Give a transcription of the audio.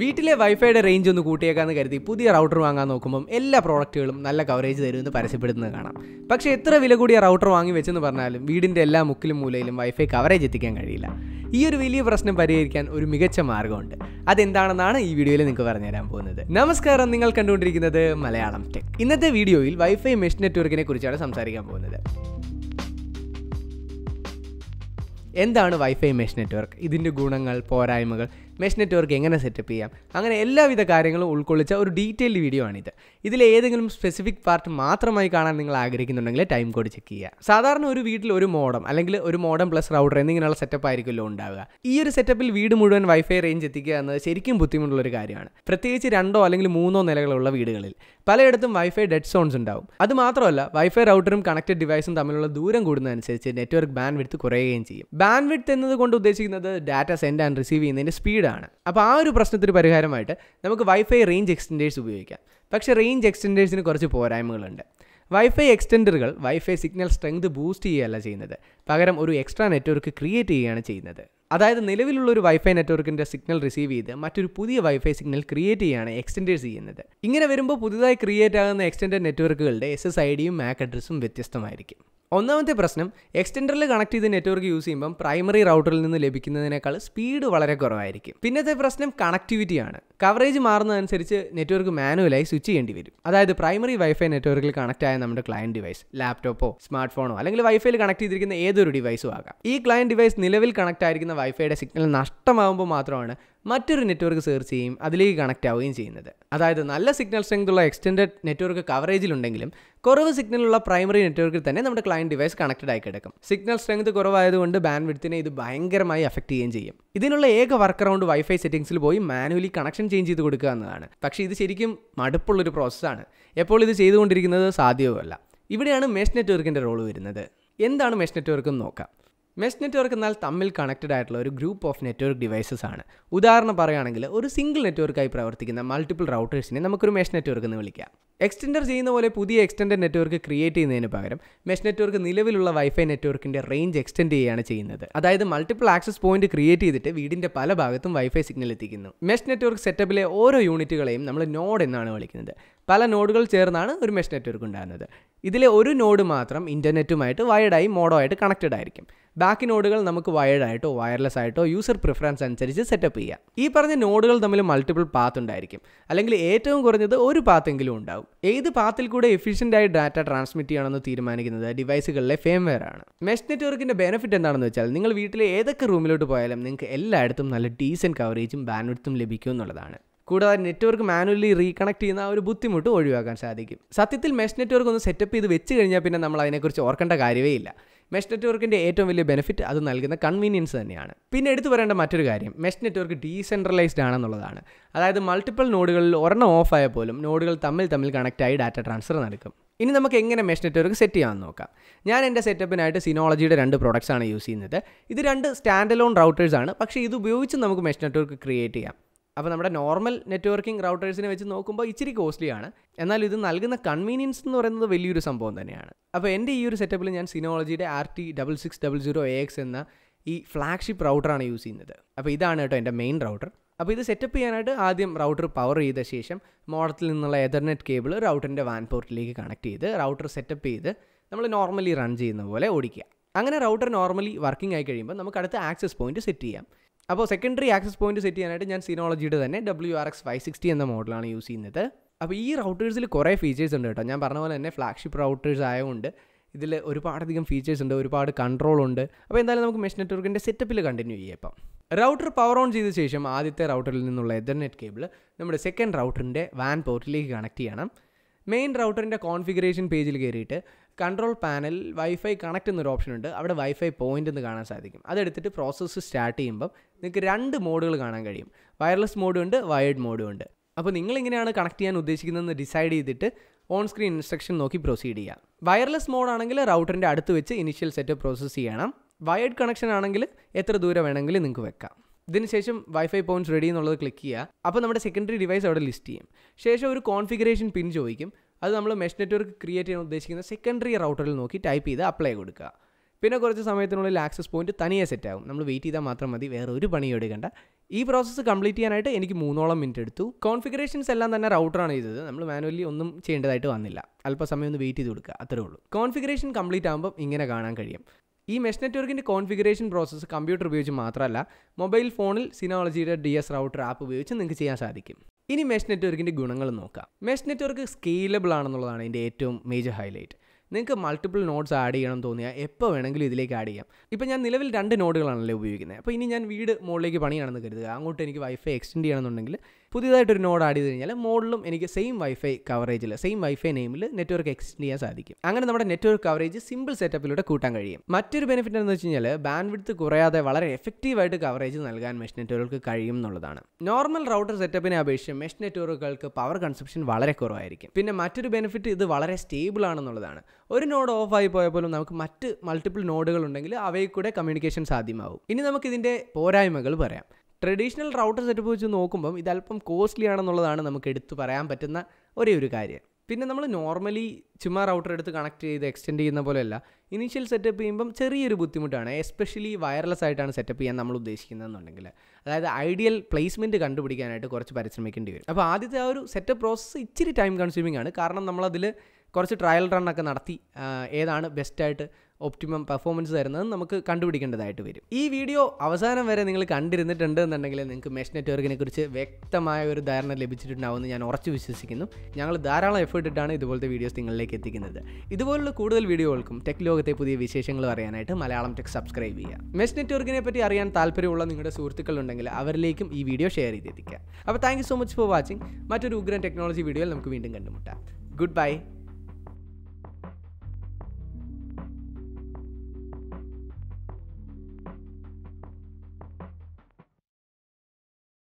വീട്ടിലെ വൈഫൈയുടെ റേഞ്ച് ഒന്ന് കൂട്ടിയേക്കാന്ന് കരുതി പുതിയ റൗട്ടർ വാങ്ങാൻ നോക്കുമ്പം എല്ലാ പ്രോഡക്റ്റുകളും നല്ല കവറേജ് തരുമെന്ന് പരസ്യപ്പെടുത്തുന്നത് കാണാം പക്ഷേ എത്ര വില കൂടിയ റൗട്ടർ വാങ്ങി വെച്ചെന്ന് പറഞ്ഞാലും വീടിൻ്റെ എല്ലാ മുക്കിലും മൂലയിലും വൈഫൈ കവറേജ് എത്തിക്കാൻ കഴിയില്ല ഈ ഒരു വലിയ പ്രശ്നം പരിഹരിക്കാൻ ഒരു മികച്ച മാർഗമുണ്ട് അതെന്താണെന്നാണ് ഈ വീഡിയോയിൽ നിങ്ങൾക്ക് പറഞ്ഞുതരാൻ പോകുന്നത് നമസ്കാരം നിങ്ങൾ കണ്ടുകൊണ്ടിരിക്കുന്നത് മലയാളം ടെക് ഇന്നത്തെ വീഡിയോയിൽ വൈഫൈ മെഷ് നെറ്റ്വർക്കിനെ കുറിച്ചാണ് സംസാരിക്കാൻ പോകുന്നത് എന്താണ് വൈഫൈ മെഷ് നെറ്റ്വർക്ക് ഇതിൻ്റെ ഗുണങ്ങൾ പോരായ്മകൾ മെഷ് നെറ്റ്വർക്ക് എങ്ങനെ സെറ്റപ്പ് ചെയ്യാം അങ്ങനെ എല്ലാവിധ കാര്യങ്ങളും ഉൾക്കൊള്ളിച്ച ഒരു ഡീറ്റെയിൽഡ് വീഡിയോ ആണിത് ഇതിൽ ഏതെങ്കിലും സ്പെസിഫിക് പാർട്ട് മാത്രമായി കാണാൻ നിങ്ങൾ ആഗ്രഹിക്കുന്നുണ്ടെങ്കിൽ ടൈം കോഡ് ചെക്ക് ചെയ്യുക സാധാരണ ഒരു വീട്ടിൽ ഒരു മോഡം അല്ലെങ്കിൽ ഒരു മോഡം പ്ലസ് റൗഡർ എന്നിങ്ങനെയുള്ള സെറ്റപ്പ് ആയിരിക്കുമല്ലോ ഉണ്ടാവുക ഈ ഒരു സെറ്റപ്പിൽ വീട് മുഴുവൻ വൈഫൈ റേഞ്ച് എത്തിക്കുക എന്നത് ശരിക്കും ബുദ്ധിമുട്ടുള്ള ഒരു കാര്യമാണ് പ്രത്യേകിച്ച് രണ്ടോ അല്ലെങ്കിൽ മൂന്നോ നിലകളുള്ള വീടുകളിൽ പലയിടത്തും വൈഫൈ ഡെഡ് സോൺസ് ഉണ്ടാവും അത് മാത്രമല്ല വൈഫൈ റൗട്ടറും കണക്റ്റഡ് ഡിവൈസും തമ്മിലുള്ള ദൂരം കൂടുന്നതനുസരിച്ച് നെറ്റ്വർക്ക് ബാൻഡ് വിഡ്ത്ത് കുറയുകയും ചെയ്യും ബാൻഡ് വിഡ്ത്ത് എന്നതുകൊണ്ട് ഉദ്ദേശിക്കുന്നത് ഡാറ്റ സെൻഡ് ആൻഡ് റിസീവ് ചെയ്യുന്നതിൻ്റെ സ്പീഡ് ലിമിറ്റഡാണ് അപ്പോൾ ആ ഒരു പ്രശ്നത്തിന് പരിഹാരമായിട്ട് നമുക്ക് വൈഫൈ റേഞ്ച് എക്സ്റ്റൻഡേഴ്സ് ഉപയോഗിക്കാം പക്ഷേ റേഞ്ച് എക്സ്റ്റൻഡേഴ്സിന് കുറച്ച് പോരായ്മകളുണ്ട് വൈഫൈ എക്സ്റ്റൻഡറുകൾ വൈഫൈ സിഗ്നൽ സ്ട്രെങ്ത് ബൂസ്റ്റ് ചെയ്യുകയല്ല ചെയ്യുന്നത് പകരം ഒരു എക്സ്ട്രാ നെറ്റ്വർക്ക് ക്രിയേറ്റ് ചെയ്യുകയാണ് ചെയ്യുന്നത് അതായത് നിലവിലുള്ള ഒരു വൈഫൈ നെറ്റ്വർക്കിൻ്റെ സിഗ്നൽ റിസീവ് ചെയ്ത് മറ്റൊരു പുതിയ വൈഫൈ സിഗ്നൽ ക്രിയേറ്റ് ചെയ്യാണ് എക്സ്റ്റൻഡേഴ്സ് ചെയ്യുന്നത് ഇങ്ങനെ വരുമ്പോൾ പുതുതായി ക്രിയേറ്റ് ആകുന്ന എക്സ്റ്റൻഡ് നെറ്റ്വർക്കുകളുടെ എസ് എസ് ഐ ഡിയും മാക് അഡ്രസ്സും വ്യത്യസ്തമായിരിക്കും ഒന്നാമത്തെ പ്രശ്നം എക്സ്റ്റൻഡറിൽ കണക്ട് ചെയ്ത് നെറ്റ്വർക്ക് യൂസ് ചെയ്യുമ്പം പ്രൈമറി റൗട്ടറിൽ നിന്ന് ലഭിക്കുന്നതിനേക്കാൾ സ്പീഡ് വളരെ കുറവായിരിക്കും പിന്നത്തെ പ്രശ്നം കണക്ടിവിറ്റിയാണ് കവറേജ് മാറുന്നതനുസരിച്ച് നെറ്റ്വർക്ക് മാനുവലായി സ്വിച്ച് ചെയ്യേണ്ടി വരും അതായത് പ്രൈമറി വൈഫൈ നെറ്റ്വർക്കിൽ കണക്ട് ആയ നമ്മുടെ ക്ലയൻറ്റ് ഡിവൈസ് ലാപ്ടോപ്പോ സ്മാർട്ട് ഫോണോ അല്ലെങ്കിൽ വൈഫൈയിൽ കണക്ട് ചെയ്തിരിക്കുന്ന ഏതൊരു ഡിവൈസും ആകാം ഈ ക്ലയൻറ്റ് ഡിവൈസ് നിലവിൽ കണക്ട് ആയിരിക്കുന്ന വൈഫൈയുടെ സിഗ്നൽ നഷ്ടമാകുമ്പോൾ മാത്രമാണ് മറ്റൊരു നെറ്റ്വർക്ക് സെർച്ച് ചെയ്യും അതിലേക്ക് കണക്റ്റ് ആവുകയും ചെയ്യുന്നത് അതായത് നല്ല സിഗ്നൽ സ്ട്രെങ്ത് ഉള്ള എക്സ്റ്റൻഡ് നെറ്റ്വർക്ക് കവറേജിലുണ്ടെങ്കിലും കുറവ് സിഗ്നലുള്ള പ്രൈമറി നെറ്റ്വർക്കിൽ തന്നെ നമ്മുടെ ക്ലയൻറ്റ് ഡിവൈസ് കണക്റ്റഡ് ആയി കിടക്കും സിഗ്നൽ സ്ട്രെങ്ത് കുറവായതുകൊണ്ട് ബാൻഡ് വിഡ്ത്തിനെ ഇത് ഭയങ്കരമായി അഫക്റ്റ് ചെയ്യുകയും ചെയ്യും ഇതിനുള്ള ഏക വർക്ക് അറൗണ്ട് വൈഫൈ സെറ്റിംഗ്സിൽ പോയി മാനുവലി കണക്ഷൻ ചേഞ്ച് ചെയ്ത് കൊടുക്കുക എന്നതാണ് പക്ഷേ ഇത് ശരിക്കും മടുപ്പുള്ളൊരു പ്രോസസ്സാണ് എപ്പോൾ ഇത് ചെയ്തുകൊണ്ടിരിക്കുന്നത് സാധ്യവുമല്ല ഇവിടെയാണ് മെഷ് നെറ്റ്വർക്കിൻ്റെ റോൾ വരുന്നത് എന്താണ് മെഷ് നെറ്റ്വർക്ക് എന്ന് നോക്കാം മെഷ് നെറ്റ്വർക്ക് എന്നാൽ തമ്മിൽ കണക്റ്റഡ് ആയിട്ടുള്ള ഒരു ഗ്രൂപ്പ് ഓഫ് നെറ്റ്വർക്ക് ഡിവൈസസ് ആണ് ഉദാഹരണം പറയുകയാണെങ്കിൽ ഒരു സിംഗിൾ നെറ്റ്വർക്കായി പ്രവർത്തിക്കുന്ന മൾട്ടിപ്പിൾ റൗട്ടേഴ്സിനെ നമുക്കൊരു മെഷ് നെറ്റ്വർക്ക് എന്ന് വിളിക്കാം എക്സ്റ്റെൻഡർ ചെയ്യുന്ന പോലെ പുതിയ എക്സ്റ്റെൻഡ് നെറ്റ്വർക്ക് ക്രിയേറ്റ് ചെയ്യുന്നതിന് പകരം മെഷ് നെറ്റ്വർക്ക് നിലവിലുള്ള വൈഫൈ നെറ്റ്വർക്കിൻ്റെ റേഞ്ച് എക്സ്റ്റെൻഡ് ചെയ്യുകയാണ് ചെയ്യുന്നത് അതായത് മൾട്ടിപ്പിൾ ആക്സസ് പോയിന്റ് ക്രിയേറ്റ് ചെയ്തിട്ട് വീടിൻ്റെ പല ഭാഗത്തും വൈഫൈ സിഗ്നൽ എത്തിക്കുന്നു മെഷ് നെറ്റ്വർക്ക് സെറ്റപ്പിലെ ഓരോ യൂണിറ്റുകളെയും നമ്മൾ നോഡ് എന്നാണ് വിളിക്കുന്നത് പല നോഡുകൾ ചേർന്നാണ് ഒരു മെഷ് നെറ്റ്വർക്ക് ഉണ്ടാകുന്നത് ഇതിലെ ഒരു നോഡ് മാത്രം ഇൻ്റർനെറ്റുമായിട്ട് വയർഡായി മോഡോ ആയിട്ട് കണക്റ്റഡ് ആയിരിക്കും ബാക്കി നോഡുകൾ നമുക്ക് വയർഡ് ആയിട്ടോ വയർലെസ് ആയിട്ടോ യൂസർ പ്രിഫറൻസ് അനുസരിച്ച് സെറ്റപ്പ് ചെയ്യാം ഈ പറഞ്ഞ നോഡുകൾ തമ്മിൽ മൾട്ടിപ്പിൾ പാത്ത് ഉണ്ടായിരിക്കും അല്ലെങ്കിൽ ഏറ്റവും കുറഞ്ഞത് ഒരു എങ്കിലും ഉണ്ടാവും ഏത് പാത്തിൽ കൂടെ ആയി ഡാറ്റ ട്രാൻസ്മിറ്റ് ചെയ്യണമെന്ന് തീരുമാനിക്കുന്നത് ഡിവൈസുകളിലെ വെയർ ആണ് മെഷ് നെറ്റ്വർക്കിൻ്റെ ബെനിഫിറ്റ് എന്താണെന്ന് വെച്ചാൽ നിങ്ങൾ വീട്ടിലെ ഏതൊക്കെ റൂമിലോട്ട് പോയാലും നിങ്ങൾക്ക് എല്ലായിടത്തും നല്ല ഡീസൻറ്റ് കവറേജും ബാൻഡ്വിഡ്ത്തും ലഭിക്കും എന്നുള്ളതാണ് കൂടാതെ നെറ്റ്വർക്ക് മാനുവലി റീകണക്ട് ചെയ്യുന്ന ആ ഒരു ബുദ്ധിമുട്ട് ഒഴിവാക്കാൻ സാധിക്കും സത്യത്തിൽ മെഷ് നെറ്റ്വർക്ക് ഒന്ന് സെറ്റപ്പ് ചെയ്ത് വെച്ച് കഴിഞ്ഞാൽ പിന്നെ നമ്മൾ അതിനെക്കുറിച്ച് ഓർക്കേണ്ട കാര്യമേ ഇല്ല മെഷ് നെറ്റ്വർക്കിൻ്റെ ഏറ്റവും വലിയ ബെനിഫിറ്റ് അത് നൽകുന്ന കൺവീനിയൻസ് തന്നെയാണ് പിന്നെ എടുത്തു പറയേണ്ട മറ്റൊരു കാര്യം മെഷ് നെറ്റ്വർക്ക് ഡീസെൻട്രലൈസ്ഡ് ആണെന്നുള്ളതാണ് അതായത് മൾട്ടിപ്പിൾ നോഡുകളിൽ ഒരെണ്ണം ഓഫ് ആയ പോലും നോഡുകൾ തമ്മിൽ തമ്മിൽ കണക്റ്റായി ഡാറ്റ ട്രാൻസ്ഫർ നടക്കും ഇനി നമുക്ക് എങ്ങനെ മെഷ് നെറ്റ്വർക്ക് സെറ്റ് ചെയ്യാമെന്ന് നോക്കാം ഞാൻ എൻ്റെ സെറ്റപ്പിനായിട്ട് സിനോളജിയുടെ രണ്ട് പ്രോഡക്റ്റ്സ് ആണ് യൂസ് ചെയ്യുന്നത് ഇത് രണ്ട് സ്റ്റാൻഡലോൺ റൗട്ടേഴ്സ് ആണ് പക്ഷേ ഇത് ഉപയോഗിച്ച് നമുക്ക് മെഷ് നെറ്റ്വർക്ക് ക്രിയേറ്റ് ചെയ്യാം അപ്പോൾ നമ്മുടെ നോർമൽ നെറ്റ്വർക്കിംഗ് റൗട്ടേഴ്സിനെ വെച്ച് നോക്കുമ്പോൾ ഇച്ചിരി കോസ്റ്റ്ലിയാണ് എന്നാൽ ഇത് നൽകുന്ന കൺവീനിയൻസ് എന്ന് പറയുന്നത് വലിയൊരു സംഭവം തന്നെയാണ് അപ്പോൾ എൻ്റെ ഈ ഒരു സെറ്റപ്പിൽ ഞാൻ സിനോളജിയുടെ R T double six double zero X എന്ന ഈ ഫ്ലാഗ്ഷിപ്പ് റൗട്ടറാണ് യൂസ് ചെയ്യുന്നത് അപ്പോൾ ഇതാണ് കേട്ടോ എൻ്റെ മെയിൻ റൗട്ടർ അപ്പോൾ ഇത് സെറ്റപ്പ് ചെയ്യാനായിട്ട് ആദ്യം റൗട്ടർ പവർ ചെയ്ത ശേഷം മോഡത്തിൽ നിന്നുള്ള എതർനെറ്റ് കേബിൾ റൗട്ടറിൻ്റെ വാൻ പോർട്ടിലേക്ക് കണക്ട് ചെയ്ത് റൗട്ടർ സെറ്റപ്പ് ചെയ്ത് നമ്മൾ നോർമലി റൺ ചെയ്യുന്ന പോലെ ഓടിക്കുക അങ്ങനെ റൗട്ടർ നോർമലി വർക്കിംഗ് ആയി കഴിയുമ്പോൾ നമുക്ക് അടുത്ത ആക്സസ് പോയിന്റ് സെറ്റ് ചെയ്യാം അപ്പോൾ സെക്കൻഡറി ആക്സസ് പോയിന്റ് സെറ്റ് ചെയ്യാനായിട്ട് ഞാൻ സിനോളജിയുടെ തന്നെ W R X five sixty എന്ന മോഡലാണ് യൂസ് ചെയ്യുന്നത് അപ്പോൾ ഈ റൗട്ടേഴ്സിൽ കുറേ ഫീച്ചേഴ്സ് ഉണ്ട് കേട്ടോ ഞാൻ പറഞ്ഞ പോലെ തന്നെ ഫ്ലാഗ്ഷിപ്പ് റൗട്ടേഴ്സ് ആയതുകൊണ്ട് ഇതിൽ ഒരുപാടധികം ഫീച്ചേഴ്സ് ഉണ്ട് ഒരുപാട് കൺട്രോൾ ഉണ്ട് അപ്പോൾ എന്തായാലും നമുക്ക് മെഷ് നെറ്റ്വർക്കിൻ്റെ സെറ്റപ്പിൽ കണ്ടിന്യൂ ചെയ്യാം റൗട്ടർ പവർ ഓൺ ചെയ്ത ശേഷം ആദ്യത്തെ റൗട്ടറിൽ നിന്നുള്ള എഥർനെറ്റ് കേബിൾ നമ്മുടെ സെക്കൻഡ് റൗട്ടറിൻ്റെ വാൻ പോർട്ടിലേക്ക് കണക്ട് ചെയ്യണം മെയിൻ റൗട്ടറിൻ്റെ കോൺഫിഗറേഷൻ പേജിൽ കയറിയിട്ട് കൺട്രോൾ പാനലിൽ വൈഫൈ കണക്ട് എന്നൊരു ഓപ്ഷൻ ഉണ്ട് അവിടെ വൈഫൈ പോയിന്റ് എന്ന് കാണാൻ സാധിക്കും അതെടുത്തിട്ട് പ്രോസസ്സ് സ്റ്റാർട്ട് ചെയ്യുമ്പം നിങ്ങൾക്ക് രണ്ട് മോഡുകൾ കാണാൻ കഴിയും വയർലെസ് മോഡും ഉണ്ട് വയർഡ് മോഡും ഉണ്ട് അപ്പോൾ നിങ്ങളെങ്ങനെയാണ് കണക്ട് ചെയ്യാൻ ഉദ്ദേശിക്കുന്നതെന്ന് ഡിസൈഡ് ചെയ്തിട്ട് ഓൺ സ്ക്രീൻ ഇൻസ്ട്രക്ഷൻ നോക്കി പ്രൊസീഡ് ചെയ്യാം വയർലെസ് മോഡാണെങ്കിൽ റൗട്ടറിൻ്റെ അടുത്ത് വെച്ച് ഇനിഷ്യൽ സെറ്റപ്പ് പ്രോസസ്സ് ചെയ്യണം വയർഡ് കണക്ഷൻ ആണെങ്കിൽ എത്ര ദൂരം വേണമെങ്കിലും നിങ്ങൾക്ക് വെക്കാം ഇതിനുശേഷം വൈഫൈ പോയിൻറ്റ്സ് റെഡി എന്നുള്ളത് ക്ലിക്ക് ചെയ്യുക അപ്പോൾ നമ്മുടെ സെക്കൻഡറി ഡിവൈസ് അവിടെ ലിസ്റ്റ് ചെയ്യും ശേഷം ഒരു കോൺഫിഗറേഷൻ പിൻ ചോദിക്കും അത് നമ്മൾ മെഷ് നെറ്റ്വർക്ക് ക്രിയേറ്റ് ചെയ്യാൻ ഉദ്ദേശിക്കുന്ന സെക്കൻഡറി റൗട്ടറിൽ നോക്കി ടൈപ്പ് ചെയ്ത് അപ്ലൈ കൊടുക്കുക പിന്നെ കുറച്ച് സമയത്തിനുള്ളിൽ ആക്സസ് പോയിന്റ് തനിയെ സെറ്റ് ആകും നമ്മൾ വെയിറ്റ് ചെയ്താൽ മാത്രം മതി വേറെ ഒരു പണി എടുക്കേണ്ട ഈ പ്രോസസ്സ് കംപ്ലീറ്റ് ചെയ്യാനായിട്ട് എനിക്ക് മൂന്നോളം മിനിറ്റ് എടുത്തു കോൺഫിഗറേഷൻസ് എല്ലാം തന്നെ റൗട്ടറാണ് ചെയ്തത് നമ്മൾ മാനുവലി ഒന്നും ചെയ്യേണ്ടതായിട്ട് വന്നില്ല അല്പസമയം ഒന്ന് വെയിറ്റ് ചെയ്ത് കൊടുക്കുക അത്രേ ഉള്ളൂ കോൺഫിഗറേഷൻ കംപ്ലീറ്റ് ആകുമ്പോൾ ഇങ്ങനെ കാണാൻ കഴിയും ഈ മെഷ് നെറ്റ്വർക്കിൻ്റെ കോൺഫിഗറേഷൻ പ്രോസസ്സ് കമ്പ്യൂട്ടർ ഉപയോഗിച്ച് മാത്രമല്ല മൊബൈൽ ഫോണിൽ സിനോളജിയുടെ ഡി എസ് റൗട്ടർ ആപ്പ് ഉപയോഗിച്ച് നിങ്ങൾക്ക് ചെയ്യാൻ സാധിക്കും ഇനി മെഷ് നെറ്റ്വർക്കിൻ്റെ ഗുണങ്ങൾ നോക്കാം മെഷ് നെറ്റ്വർക്ക് സ്കെയിലബിൾ ആണെന്നുള്ളതാണ് ഇതിൻ്റെ ഏറ്റവും മേജർ ഹൈലൈറ്റ് നിങ്ങൾക്ക് മൾട്ടിപ്പിൾ നോട്ട്സ് ആഡ് ചെയ്യണം തോന്നിയാൽ എപ്പോൾ വേണമെങ്കിലും ഇതിലേക്ക് ആഡ് ചെയ്യാം ഇപ്പോൾ ഞാൻ നിലവിൽ രണ്ട് നോഡുകളാണല്ലോ ഉപയോഗിക്കുന്നത് അപ്പോൾ ഇനി ഞാൻ വീട് മുകളിലേക്ക് പണിയാണെന്ന് കരുതുക അങ്ങോട്ട് എനിക്ക് വൈഫൈ എക്സ്റ്റെൻഡ് ചെയ്യണമെന്നുണ്ടെങ്കിൽ പുതിയതായിട്ടൊരു നോഡ് ആഡ് ചെയ്ത് കഴിഞ്ഞാൽ മോഡലും എനിക്ക് സെയിം വൈഫൈ കവറേജിൽ സെയിം വൈഫൈ നെയിമിൽ നെറ്റ്വർക്ക് എക്സ്റ്റെൻഡ് ചെയ്യാൻ സാധിക്കും അങ്ങനെ നമ്മുടെ നെറ്റ്വർക്ക് കവറേജ് സിമ്പിൾ സെറ്റപ്പിലൂടെ കൂട്ടാൻ കഴിയും മറ്റൊരു ബെനിഫിറ്റ് എന്ന് വെച്ച് കഴിഞ്ഞാൽ ബാൻഡ്വിഡ്ത്ത് കുറയാതെ വളരെ എഫക്റ്റീവായിട്ട് കവറേജ് നൽകാൻ മെഷ് നെറ്റ്വർക്ക് കഴിയും എന്നുള്ളതാണ് നോർമൽ റൗട്ടർ സെറ്റപ്പിനെ അപേക്ഷിച്ച് മെഷ് നെറ്റ്വർക്കുകൾക്ക് പവർ കൺസപ്ഷൻ വളരെ കുറവായിരിക്കും പിന്നെ മറ്റൊരു ബെനിഫിറ്റ് ഇത് വളരെ സ്റ്റേബിൾ ആണെന്നുള്ളതാണ് ഒരു നോഡ് ഓഫ് ആയി പോയ പോലും നമുക്ക് മറ്റ് മൾട്ടിപ്പിൾ നോഡുകൾ ഉണ്ടെങ്കിൽ അവയിൽ കൂടെ കമ്മ്യൂണിക്കേഷൻ സാധ്യമാവും ഇനി നമുക്ക് ഇതിൻ്റെ പോരായ്മകൾ പറയാം ട്രഡീഷണൽ റൗട്ടർ സെറ്റപ്പ് വെച്ച് നോക്കുമ്പം ഇത് അല്പം കോസ്റ്റ്ലി ആണെന്നുള്ളതാണ് നമുക്ക് എടുത്തു പറയാൻ പറ്റുന്ന ഒരേ ഒരു കാര്യം പിന്നെ നമ്മൾ നോർമലി ചുമ്മാ റൗട്ടർ എടുത്ത് കണക്ട് ചെയ്ത് എക്സ്റ്റെൻഡ് ചെയ്യുന്ന പോലെയല്ല ഇനീഷ്യൽ സെറ്റപ്പ് ചെയ്യുമ്പം ചെറിയൊരു ബുദ്ധിമുട്ടാണ് എസ്പെഷ്യലി വയർലെസ് ആയിട്ടാണ് സെറ്റപ്പ് ചെയ്യാൻ നമ്മൾ ഉദ്ദേശിക്കുന്നതെന്നുണ്ടെങ്കിൽ അതായത് ഐഡിയൽ പ്ലേസ്മെൻറ്റ് കണ്ടുപിടിക്കാനായിട്ട് കുറച്ച് പരിശ്രമിക്കേണ്ടി വരും അപ്പോൾ ആദ്യത്തെ ആ ഒരു സെറ്റപ്പ് പ്രോസസ്സ് ഇച്ചിരി ടൈം കൺസ്യൂമിംഗ് ആണ് കാരണം നമ്മളതിൽ കുറച്ച് ട്രയൽ റണ്ണൊക്കെ നടത്തി ഏതാണ് ബെസ്റ്റായിട്ട് ഒപ്റ്റിമം പെർഫോമൻസ് തരുന്നത് നമുക്ക് കണ്ടുപിടിക്കേണ്ടതായിട്ട് വരും ഈ വീഡിയോ അവസാനം വരെ നിങ്ങൾ കണ്ടിരുന്നിട്ടുണ്ട് എന്നുണ്ടെങ്കിൽ നിങ്ങൾക്ക് മെഷ് നെറ്റ്വർക്കിനെ കുറിച്ച് വ്യക്തമായ ഒരു ധാരണ ലഭിച്ചിട്ടുണ്ടാവുമെന്ന് ഞാൻ ഉറച്ചു വിശ്വസിക്കുന്നു ഞങ്ങൾ ധാരാളം എഫേർട്ട് ഇട്ടാണ് ഇതുപോലത്തെ വീഡിയോസ് നിങ്ങളിലേക്ക് എത്തിക്കുന്നത് ഇതുപോലുള്ള കൂടുതൽ വീഡിയോകൾക്കും ടെക് ലോകത്തെ പുതിയ വിശേഷങ്ങൾ അറിയാനായിട്ട് മലയാളം ടെക് സബ്സ്ക്രൈബ് ചെയ്യുക മെഷ് നെറ്റ്വർക്കിനെ പറ്റി അറിയാൻ താല്പര്യമുള്ള നിങ്ങളുടെ സുഹൃത്തുക്കളുണ്ടെങ്കിൽ അവരിലേക്കും ഈ വീഡിയോ ഷെയർ ചെയ്തെത്തിക്കുക അപ്പോൾ thank so much for watching മറ്റൊരു ഉഗ്രൻ ടെക്നോളജി വീഡിയോയിൽ നമുക്ക് വീണ്ടും കണ്ടുമുട്ടാം ഗുഡ് ബൈ